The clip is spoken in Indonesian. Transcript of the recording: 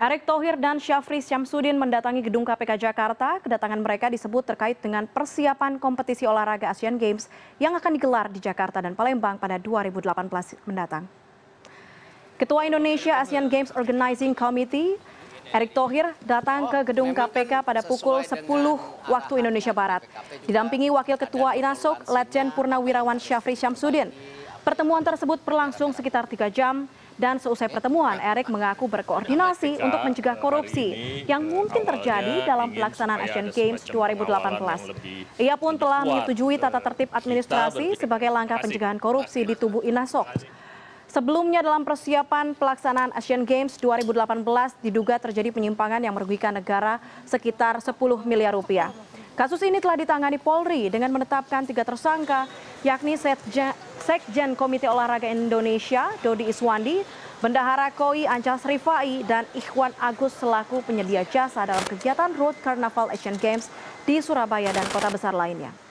Erick Thohir dan Syafri Syamsuddin mendatangi gedung KPK Jakarta. Kedatangan mereka disebut terkait dengan persiapan kompetisi olahraga Asian Games yang akan digelar di Jakarta dan Palembang pada 2018 mendatang. Ketua Indonesia Asian Games Organizing Committee Erick Thohir datang ke gedung KPK pada pukul 10 waktu Indonesia Barat. Didampingi Wakil Ketua Inasok, Letjen Purnawirawan Syafri Syamsuddin. Pertemuan tersebut berlangsung sekitar tiga jam dan seusai pertemuan Erik mengaku berkoordinasi untuk mencegah korupsi yang mungkin terjadi dalam pelaksanaan Asian Games 2018. Ia pun telah menyetujui tata eh, tertib administrasi sebagai langkah pencegahan korupsi di tubuh Inasok. Sebelumnya dalam persiapan pelaksanaan Asian Games 2018 diduga terjadi penyimpangan yang merugikan negara sekitar 10 miliar rupiah. Kasus ini telah ditangani Polri dengan menetapkan tiga tersangka yakni Setja. Sekjen Komite Olahraga Indonesia Dodi Iswandi, Bendahara KOI Ancas Rifai, dan Ikhwan Agus selaku penyedia jasa dalam kegiatan Road Carnival Asian Games di Surabaya dan kota besar lainnya.